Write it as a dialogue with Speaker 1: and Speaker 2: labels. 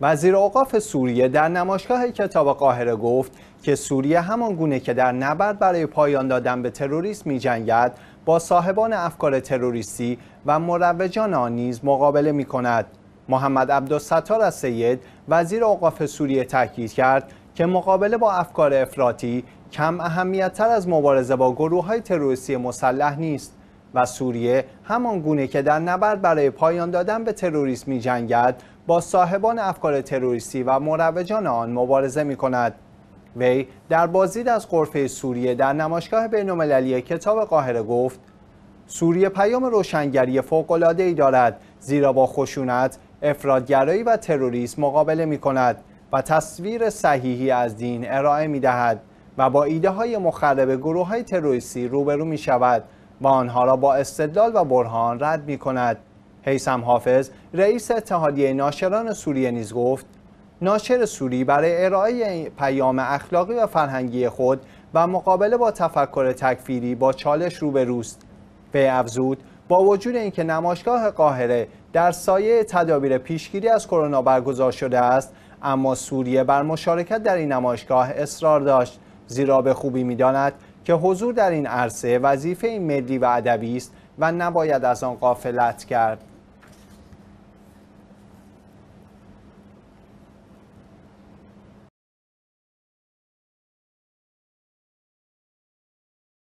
Speaker 1: وزیر اوقاف سوریه در نمایشگاه کتاب قاهره گفت که سوریه همان گونه که در نبرد برای پایان دادن به تروریسم میجنگد با صاحبان افکار تروریستی و مروجان آن نیز مقابله می کند. محمد عبدالستار از سید وزیر اوقاف سوریه تاکید کرد که مقابله با افکار افراطی کم اهمیتتر از مبارزه با گروه های تروریستی مسلح نیست و سوریه همان گونه که در نبرد برای پایان دادن به تروریسم می جنگد با صاحبان افکار تروریستی و مروجان آن مبارزه می کند. وی در بازدید از قرفه سوریه در نمایشگاه بینالمللی کتاب قاهره گفت سوریه پیام روشنگری ای دارد زیرا با خشونت افرادگرایی و تروریسم مقابله می کند و تصویر صحیحی از دین ارائه می دهد و با ایده های مخرب گروه های تروریستی روبرو می شود و آنها را با استدلال و برهان رد می کند حیسم حافظ رئیس اتحادیه ناشران سوریه نیز گفت ناشر سوری برای ارائه پیام اخلاقی و فرهنگی خود و مقابله با تفکر تکفیری با چالش روبروست به افزود با وجود اینکه نمایشگاه قاهره در سایه تدابیر پیشگیری از کرونا برگزار شده است اما سوریه بر مشارکت در این نمایشگاه اصرار داشت زیرا به خوبی میداند که حضور در این عرصه وظیفه ملی و ادبی است و نباید از آن قافلت کرد